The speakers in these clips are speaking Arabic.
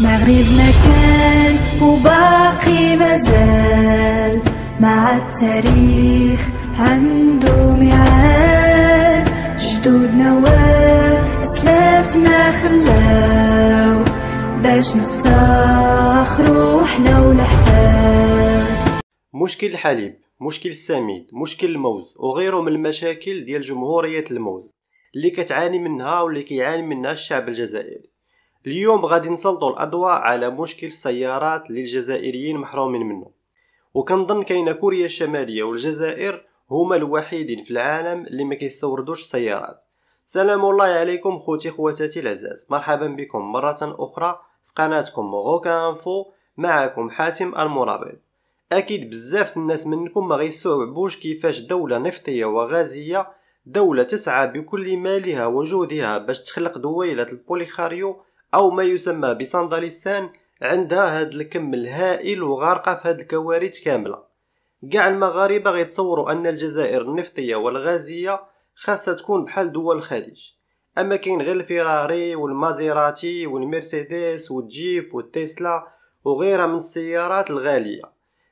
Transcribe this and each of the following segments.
مغرب ما كان وباقي مازال مع التاريخ عنده ميعاد جدودنا واسلافنا خلاو باش نفتخ روحنا ونحفاد مشكل الحليب مشكل السميد مشكل الموز وغيره من المشاكل ديال جمهورية الموز اللي كتعاني منها واللي كيعاني منها الشعب الجزائري اليوم غادي نسلطوا الاضواء على مشكل السيارات للجزائريين الجزائريين محرومين منه وكنظن كاين كوريا الشماليه والجزائر هما الوحيدين في العالم اللي ما كيستوردوش السيارات سلام الله عليكم خوتي خواتاتي العزاز مرحبا بكم مره اخرى في قناتكم غوكا انفو معكم حاتم المرابط اكيد بزاف الناس منكم ما غيستوعبوش كيفاش دوله نفطيه وغازيه دوله تسعى بكل مالها وجودها باش تخلق دويله البوليخاريو أو ما يسمى بصندلستان عندها هاد الكم الهائل وغارقة في هاد الكوارث كاملة كاع المغاربة غيتصوروا أن الجزائر النفطية والغازية خاصها تكون بحال دول الخليج أما كاين غير الفيراري والمازيراتي والمرسيدس والجيب والتسلا وغيرها من السيارات الغالية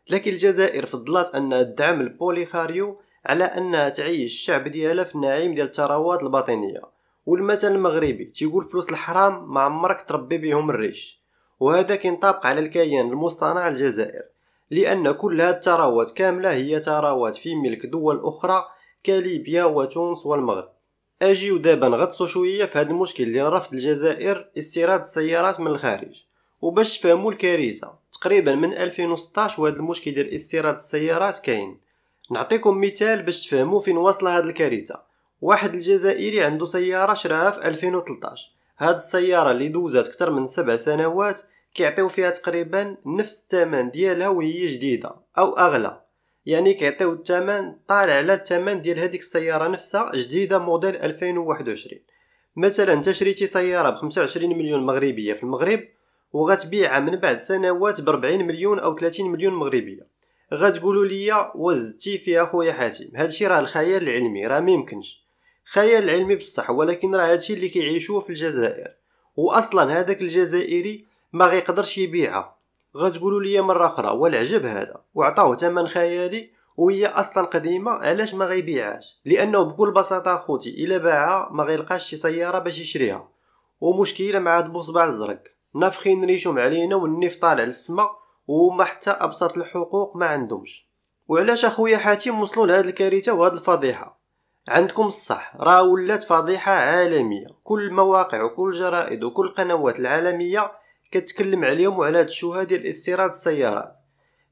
لكن الجزائر فضلت أنها تدعم البوليخاريو على أنها تعيش الشعب ديالها في النعيم ديال الثروات الباطنية والمثل المغربي تيقول فلوس الحرام ما عمرك تربي بهم الريش وهذا كينطبق على الكيان المصطنع الجزائر لأن كل هذه الثروات كاملة هي ثروات في ملك دول أخرى كليبيا وتونس والمغرب أجيو دابا نغطسو شوية في هذا المشكل ديال رفض الجزائر استيراد السيارات من الخارج وباش تفهموا الكارثة تقريبا من 2016 وهذا المشكل ديال استيراد السيارات كاين نعطيكم مثال باش تفهموا فين واصلة هذه الكارثة واحد الجزائري عنده سياره شراها في 2013 هاد السياره اللي دوزات اكثر من سبع سنوات كيعطيو فيها تقريبا نفس الثمن ديالها وهي جديده او اغلى يعني كيعطيو الثمن طالع على الثمن ديال هذيك السياره نفسها جديده موديل 2021 مثلا انت شريتي سياره ب 25 مليون مغربيه في المغرب وغتبيعها من بعد سنوات ب 40 مليون او 30 مليون مغربيه غتقولوا لي وزتي فيها خويا حاتم هادشي راه الخيال العلمي راه ميمكنش خيال علمي بصح ولكن راه هادشي اللي كيعيشوه في الجزائر واصلا هذاك الجزائري ما غيقدرش يبيعها غتقولوا لي مره اخرى والعجب هذا وعطاوه ثمن خيالي وهي اصلا قديمه علاش ما غيبيعهاش لانه بكل بساطه اخوتي الا باعها ما غيلقاش شي سياره باش يشريها ومشكله مع هاد البصبع الزرق نافخين ريشهم علينا والنيف طالع للسما وما حتى ابسط الحقوق ما عندهمش وعلاش اخويا حاتم وصلوا لهاد الكارثه وهاد الفضيحه عندكم الصح راه ولات فضيحة عالمية كل المواقع وكل الجرائد وكل القنوات العالمية كتكلم عليهم وعلى هاد الشهاة ديال استيراد السيارات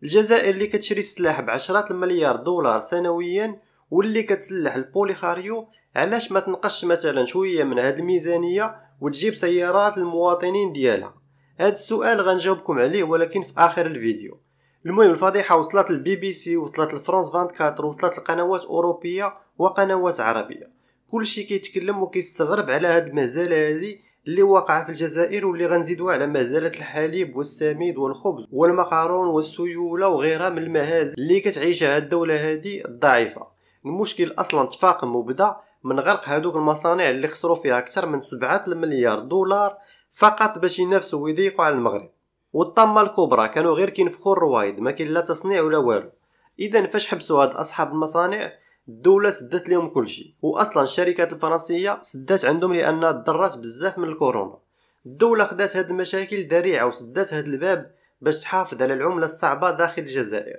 الجزائر اللي كتشري السلاح بعشرات المليار دولار سنويا واللي كتسلح البوليخاريو علاش ما تنقش مثلا شويه من هاد الميزانيه وتجيب سيارات للمواطنين ديالها هاد السؤال غنجاوبكم عليه ولكن في اخر الفيديو المهم الفضيحه وصلت للبي بي سي وصلت لفرانس 24 وصلت لقنوات اوروبيه وقنوات عربيه كلشي كيتكلم وكيستغرب على هاد المزاله هذه اللي واقعه في الجزائر واللي غنزيدوها على مزالة الحليب والسميد والخبز والمقارون والسيولة وغيرها من المهازل اللي كتعيشها الدولة هذه الضعيفة المشكل اصلا تفاقم وبدا من غرق هادوك المصانع اللي خسروا فيها اكثر من سبعة مليار دولار فقط باش ينافسوا ويضيقوا على المغرب والطمة الكبرى كانوا غير كينفخوا الروايد ما كاين لا تصنيع ولا والو اذا فاش حبسوا هاد اصحاب المصانع الدوله سدت لهم كلشي واصلا الشركات الفرنسيه سدات عندهم لان ضرات بزاف من الكورونا الدوله خدات هاد المشاكل ذريعه وسدات هاد الباب باش تحافظ على العمله الصعبه داخل الجزائر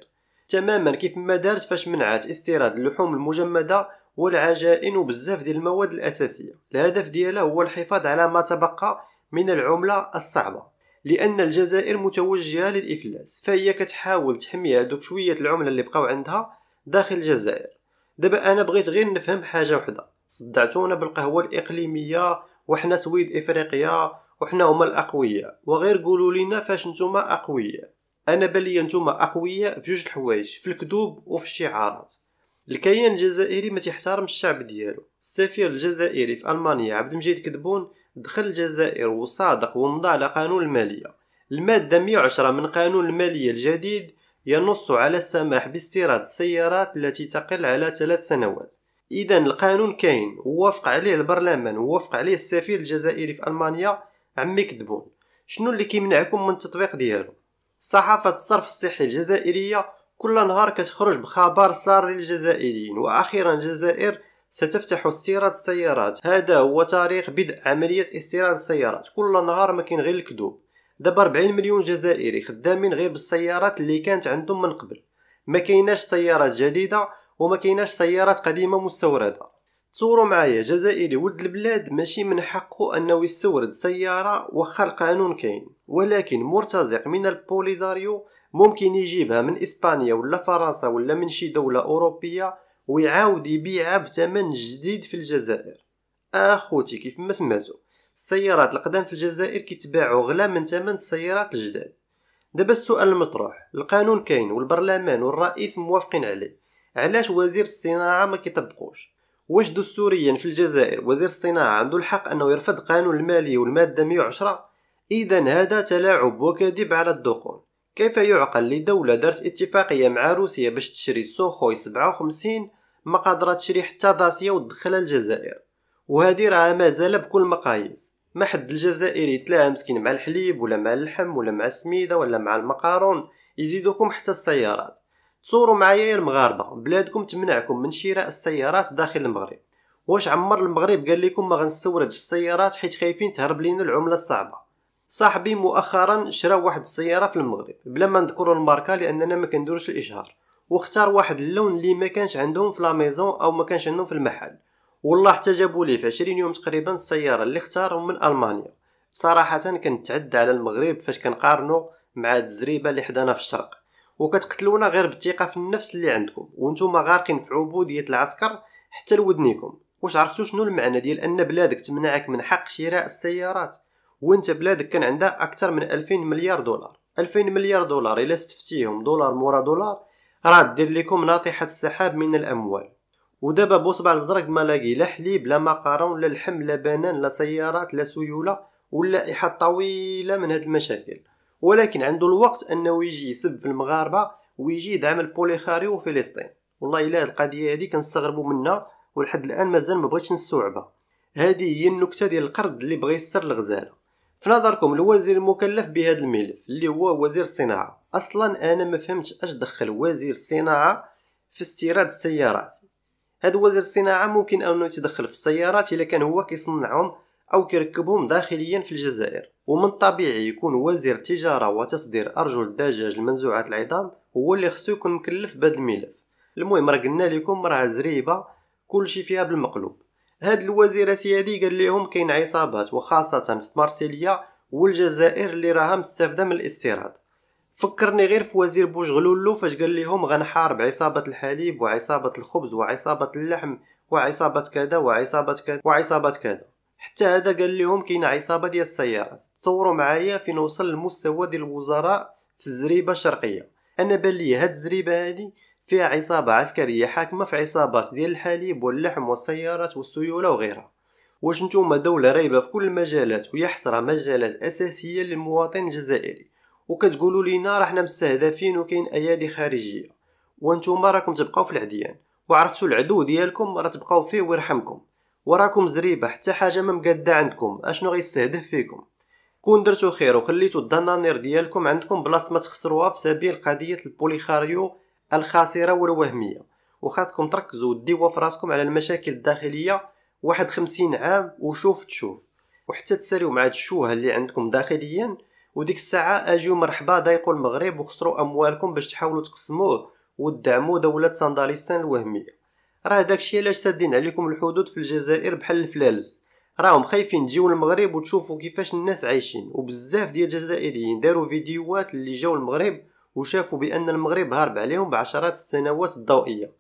تماما كيف ما دارت فاش منعت استيراد اللحوم المجمده والعجائن وبزاف ديال المواد الاساسيه الهدف ديالها هو الحفاظ على ما تبقى من العمله الصعبه لان الجزائر متوجهه للافلاس فهي كتحاول تحمي هادوك شويه العمله اللي بقاو عندها داخل الجزائر دابا انا بغيت غير نفهم حاجه وحده صدعتونا بالقهوه الاقليميه وحنا سويد افريقيا وحنا هما الاقوياء وغير قولوا لينا فاش نتوما اقوياء انا بلي نتوما اقوياء في جوج الحوايج في الكذوب وفي الشعارات الكيان الجزائري ما تيحترمش الشعب ديالو السفير الجزائري في المانيا عبد المجيد كدبون دخل الجزائر وصادق ومضى على قانون الماليه الماده 110 من قانون الماليه الجديد ينص على السماح باستيراد السيارات التي تقل على ثلاث سنوات اذا القانون كاين ووافق عليه البرلمان ووافق عليه السفير الجزائري في المانيا عمي كدبون شنو اللي كيمنعكم من التطبيق ديالو صحافة الصرف الصحي الجزائرية كل نهار كتخرج بخبر سار للجزائريين واخيرا الجزائر ستفتح استيراد السيارات هذا هو تاريخ بدء عملية استيراد السيارات كل نهار ما كاين غير الكذوب دابا 40 مليون جزائري خدامين غير بالسيارات اللي كانت عندهم من قبل ما كايناش سيارات جديده وما كايناش سيارات قديمه مستورده تصوروا معايا جزائري ولد البلاد ماشي من حقه انه يستورد سياره واخا القانون كاين ولكن مرتزق من البوليزاريو ممكن يجيبها من اسبانيا ولا فرنسا ولا من شي دوله اوروبيه ويعاود يبيعها بثمن جديد في الجزائر اخوتي آه كيف ما سمعتوا السيارات القدام في الجزائر كيتباعوا غلا من ثمن السيارات الجداد دابا السؤال المطروح القانون كاين والبرلمان والرئيس موافقين عليه علاش وزير الصناعه ما كيطبقوش واش دستوريا في الجزائر وزير الصناعه عنده الحق انه يرفض قانون المالي والماده 110 اذا هذا تلاعب وكذب على الدقون كيف يعقل لدوله دارت اتفاقيه مع روسيا باش تشري سوخوي 57 ما قادره تشري حتى داسيا وتدخلها الجزائر وهذه راه مازال بكل مقاييس ما حد الجزائري يتلاها مسكين مع الحليب ولا مع اللحم ولا مع السميده ولا مع المقارون يزيدوكم حتى السيارات تصوروا معايا يا المغاربه بلادكم تمنعكم من شراء السيارات داخل المغرب واش عمر المغرب قال لكم ما غنستوردش السيارات حيت خايفين تهرب لينا العمله الصعبه صاحبي مؤخرا شرا واحد السياره في المغرب بلا ما نذكروا الماركه لاننا ما كنديروش الاشهار واختار واحد اللون اللي ما كانش عندهم في لا او ما كانش عندهم في المحل والله حتى جابوا ليه في 20 يوم تقريبا السياره اللي اختارهم من المانيا صراحه كنتعدى على المغرب فاش كنقارنو مع الزريبه اللي حدانا في الشرق وكتقتلونا غير بالثقه في النفس اللي عندكم وانتم غارقين في عبوديه العسكر حتى لودنيكم واش عرفتوا شنو المعنى ديال ان بلادك تمنعك من حق شراء السيارات وانت بلادك كان عندها اكثر من 2000 مليار دولار 2000 مليار دولار الا استفتيهم دولار مورا دولار راه دير لكم ناطحه السحاب من الاموال ودابا بصبع الزرق ما لاقي لا حليب لا مقارون لا لحم لا بنان لا سيارات لا سيوله واللائحه طويله من هاد المشاكل ولكن عنده الوقت انه يجي يسب في المغاربه ويجي يدعم البوليخاريو وفلسطين والله الا القضيه هذه كنستغربوا منها ولحد الان مازال ما بغيتش نستوعبها هذه هي النكته ديال القرض اللي بغى يسر الغزاله في نظركم الوزير المكلف بهذا الملف اللي هو وزير الصناعه اصلا انا ما فهمتش اش دخل وزير الصناعه في استيراد السيارات هاد وزير الصناعه ممكن انه يتدخل في السيارات الا كان هو كيصنعهم او كيركبهم داخليا في الجزائر ومن الطبيعي يكون وزير التجاره وتصدير ارجل الدجاج المنزوعات العظام هو اللي خصو يكون مكلف بهذا الملف المهم راه قلنا لكم راه زريبه كلشي فيها بالمقلوب هاد الوزير سيادي قال لهم كاين عصابات وخاصه في مارسيليا والجزائر اللي راها مستافده من الاستيراد فكرني غير في وزير بوشغلولو فاش قال لهم غنحارب عصابة الحليب وعصابة الخبز وعصابة اللحم وعصابة كذا وعصابة كذا وعصابة كذا حتى هذا قال لهم كاين عصابة ديال السيارات تصوروا معايا فين وصل المستوى ديال الوزراء في الزريبة الشرقية انا بان لي هاد الزريبة هادي فيها عصابة عسكرية حاكمة في عصابات ديال الحليب واللحم والسيارات والسيولة وغيرها واش نتوما دولة رايبة في كل المجالات ويحصر مجالات أساسية للمواطن الجزائري وكتقولوا لينا راه حنا مستهدفين وكاين ايادي خارجيه وانتم راكم تبقاو في العديان وعرفتوا العدو ديالكم راه تبقاو فيه ويرحمكم وراكم زريبه حتى حاجه ما مقاده عندكم اشنو غيستهدف فيكم كون درتو خير وخليتو الدنانير ديالكم عندكم بلاصه ما تخسروها في سبيل قضيه البوليخاريو الخاسره والوهميه وخاصكم تركزوا وديوا في راسكم على المشاكل الداخليه واحد خمسين عام وشوف تشوف وحتى تساليو مع هاد الشوهه اللي عندكم داخليا وديك الساعه اجيو مرحبا ضايقوا المغرب وخسروا اموالكم باش تحاولوا تقسموه وتدعموا دوله سنداليستان الوهميه راه داكشي علاش سادين عليكم الحدود في الجزائر بحال الفلالز راهم خايفين تجيو المغرب وتشوفوا كيفاش الناس عايشين وبزاف ديال الجزائريين داروا فيديوهات اللي جاو المغرب وشافوا بان المغرب هارب عليهم بعشرات السنوات الضوئيه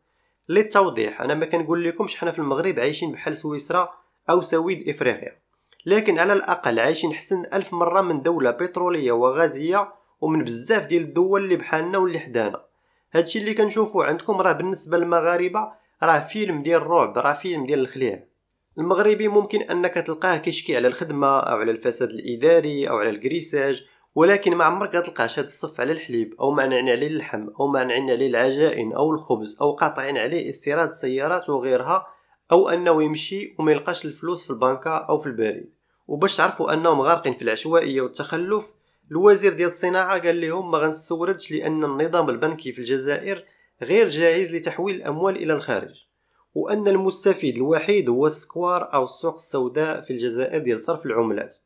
للتوضيح انا ما كنقول لكمش حنا في المغرب عايشين بحال سويسرا او سويد افريقيا لكن على الأقل عايشين حسن ألف مرة من دولة بترولية وغازية ومن بزاف ديال الدول اللي بحالنا واللي حدانا هادشي اللي كنشوفو عندكم راه بالنسبة للمغاربة راه فيلم ديال الرعب راه فيلم ديال الخليع المغربي ممكن انك تلقاه كيشكي على الخدمه او على الفساد الاداري او على الكريساج ولكن ما عمرك غتلقاش شاد الصف على الحليب او مانعين عليه اللحم او مانعين عليه العجائن او الخبز او قاطعين عليه استيراد السيارات وغيرها او انه يمشي وما يلقاش الفلوس في البنكة او في البريد وباش تعرفوا انهم غارقين في العشوائية والتخلف الوزير ديال الصناعة قال لهم ما غنستوردش لان النظام البنكي في الجزائر غير جاهز لتحويل الاموال الى الخارج وان المستفيد الوحيد هو السكوار او السوق السوداء في الجزائر ديال صرف العملات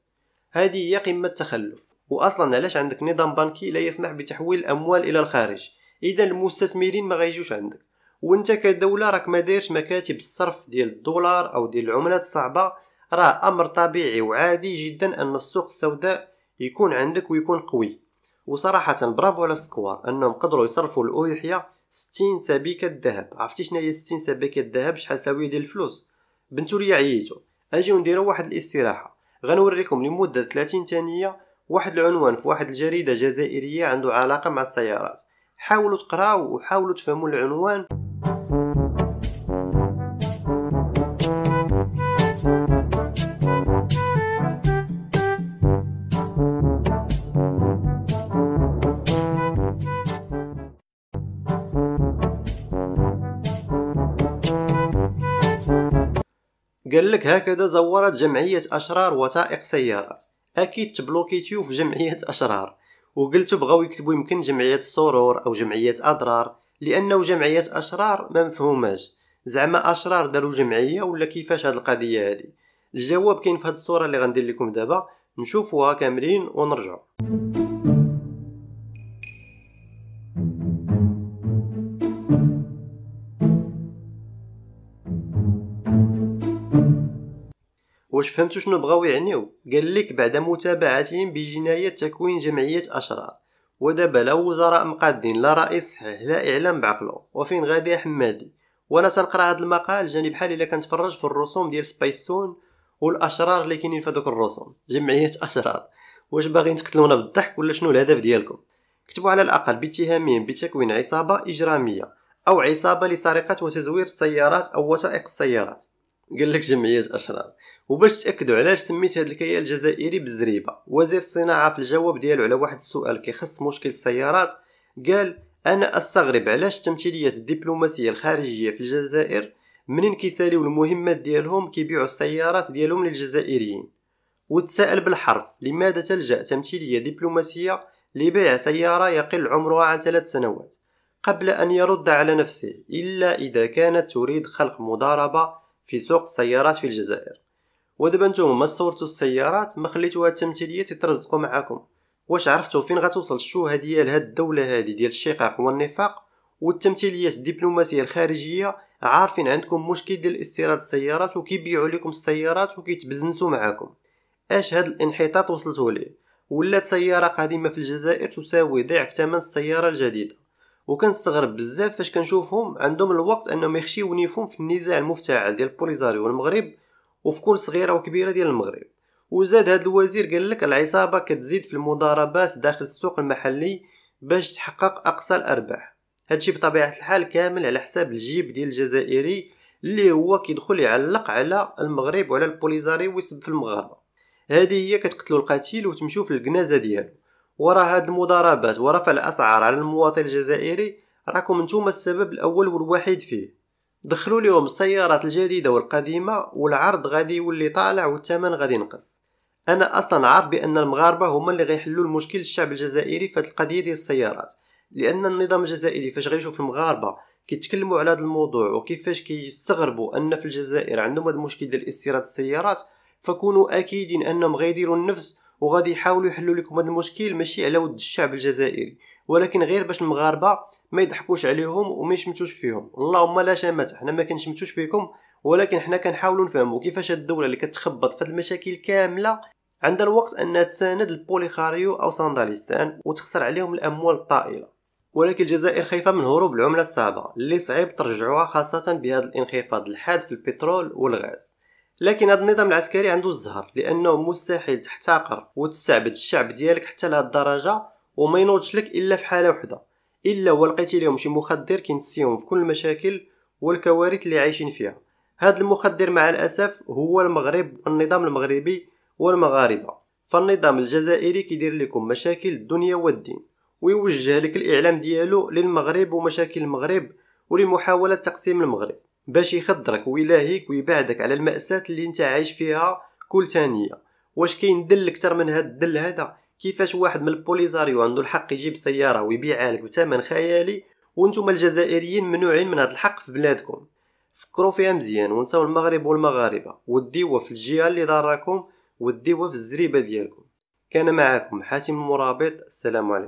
هذه هي قمة التخلف واصلا علاش عندك نظام بنكي لا يسمح بتحويل الاموال الى الخارج اذا المستثمرين ما غيجوش عندك وانت كدوله راك ما دايرش مكاتب الصرف ديال الدولار او ديال العملات الصعبه راه امر طبيعي وعادي جدا ان السوق السوداء يكون عندك ويكون قوي وصراحه برافو على سكوار انهم قدروا يصرفوا الاويحيا 60 سبيكه الذهب عرفتي شنو هي 60 سبيكه الذهب شحال ساويه ديال الفلوس بنتو ليا عييتو اجيو نديرو واحد الاستراحه غنوريكم لمده 30 ثانيه واحد العنوان في واحد الجريده جزائريه عنده علاقه مع السيارات حاولوا تقراو وحاولوا تفهموا العنوان قال لك هكذا زورت جمعية أشرار وثائق سيارات أكيد تبلوكيتيو في جمعية أشرار وقلت بغاو يكتبوا يمكن جمعية سرور أو جمعية أضرار لأنه جمعية أشرار ما مفهوماش زعما أشرار داروا جمعية ولا كيفاش هاد القضية هادي الجواب كاين في هاد الصورة اللي غندير لكم دابا نشوفوها كاملين ونرجعوا واش فهمتوا شنو بغاو يعنيو قال لك بعد متابعتهم بجنايه تكوين جمعيه اشرار ودابا لا وزراء مقادين لا رئيس صحيح لا اعلام بعقلو وفين غادي حمادي وانا تنقرا هذا المقال جاني بحال الا كنتفرج في الرسوم ديال سبايسون والاشرار اللي كاينين في دوك الرسوم جمعيه اشرار واش باغيين تقتلونا بالضحك ولا شنو الهدف ديالكم كتبوا على الاقل باتهامهم بتكوين عصابه اجراميه او عصابه لسرقه وتزوير السيارات او وثائق السيارات قال لك جمعيه اشرار وباش تاكدوا علاش سميت هذا الكيان الجزائري بالزريبه وزير الصناعه في الجواب ديالو على واحد السؤال كيخص مشكل السيارات قال انا استغرب علاش التمثيليات الدبلوماسيه الخارجيه في الجزائر منين كيساليو المهمات ديالهم كيبيعوا السيارات ديالهم للجزائريين وتساءل بالحرف لماذا تلجا تمثيليه دبلوماسيه لبيع سياره يقل عمرها عن ثلاث سنوات قبل ان يرد على نفسه الا اذا كانت تريد خلق مضاربه في سوق السيارات في الجزائر ودابا نتوما ما صورتوا السيارات ما خليتوها التمثيليه تترزقوا معاكم واش عرفتوا فين غتوصل الشوهه ديال هاد الدوله هادي ديال الشقاق والنفاق والتمثيليات الدبلوماسيه الخارجيه عارفين عندكم مشكل ديال استيراد السيارات وكيبيعوا لكم السيارات وكيتبزنسوا معاكم اش هاد الانحطاط وصلتوا ليه ولات سياره قديمه في الجزائر تساوي ضعف ثمن السياره الجديده وكنستغرب بزاف فاش كنشوفهم عندهم الوقت انهم يخشيو نيفهم في النزاع المفتعل ديال البوليزاري والمغرب وفي كل صغيره وكبيره ديال المغرب وزاد هذا الوزير قال لك العصابه كتزيد في المضاربات داخل السوق المحلي باش تحقق اقصى الارباح هادشي بطبيعه الحال كامل على حساب الجيب ديال الجزائري اللي هو كيدخل يعلق على المغرب وعلى البوليزاري ويسب في المغاربه هذه هي كتقتلوا القتيل وتمشوا في الجنازه ديالو ورا هاد المضاربات ورفع الاسعار على المواطن الجزائري راكم نتوما السبب الاول والوحيد فيه دخلوا لهم السيارات الجديده والقديمه والعرض غادي يولي طالع والثمن غادي ينقص انا اصلا عارف بان المغاربه هما اللي غيحلوا المشكل الشعب الجزائري في القضيه ديال السيارات لان النظام الجزائري فاش غيشوف المغاربه كيتكلموا على هذا الموضوع وكيفاش كيستغربوا ان في الجزائر عندهم هذا المشكل ديال استيراد السيارات فكونوا اكيدين انهم غيديروا النفس وغادي يحاولوا يحلوا لكم هذا المشكل ماشي على ود الشعب الجزائري ولكن غير باش المغاربه ما يضحكوش عليهم وما يشمتوش فيهم اللهم لا شمت حنا ما كنشمتوش فيكم ولكن حنا كنحاولوا نفهموا كيفاش الدوله اللي كتخبط في المشاكل كامله عندها الوقت انها تساند البوليخاريو او سانداليستان وتخسر عليهم الاموال الطائله ولكن الجزائر خايفه من هروب العمله الصعبه اللي صعيب ترجعوها خاصه بهذا الانخفاض الحاد في البترول والغاز لكن هذا النظام العسكري عنده الزهر لانه مستحيل تحتقر وتستعبد الشعب ديالك حتى لهاد الدرجه وما ينوضش لك الا في حاله وحده الا هو لقيتي لهم شي مخدر كينسيهم في كل المشاكل والكوارث اللي عايشين فيها هذا المخدر مع الاسف هو المغرب والنظام المغربي والمغاربه فالنظام الجزائري كيدير لكم مشاكل الدنيا والدين ويوجه لك الاعلام ديالو للمغرب ومشاكل المغرب ولمحاوله تقسيم المغرب باش يخدرك ويلاهيك ويبعدك على المأساة اللي انت عايش فيها كل ثانية واش كاين دل اكثر من هاد الدل هذا كيفاش واحد من البوليزاريو عنده الحق يجيب سيارة ويبيعها لك بثمن خيالي وانتم الجزائريين ممنوعين من هاد الحق في بلادكم فكروا فيها مزيان ونساو المغرب والمغاربه وديوها في الجهه اللي ضراكم وديوها في الزريبه ديالكم كان معكم حاتم المرابط السلام عليكم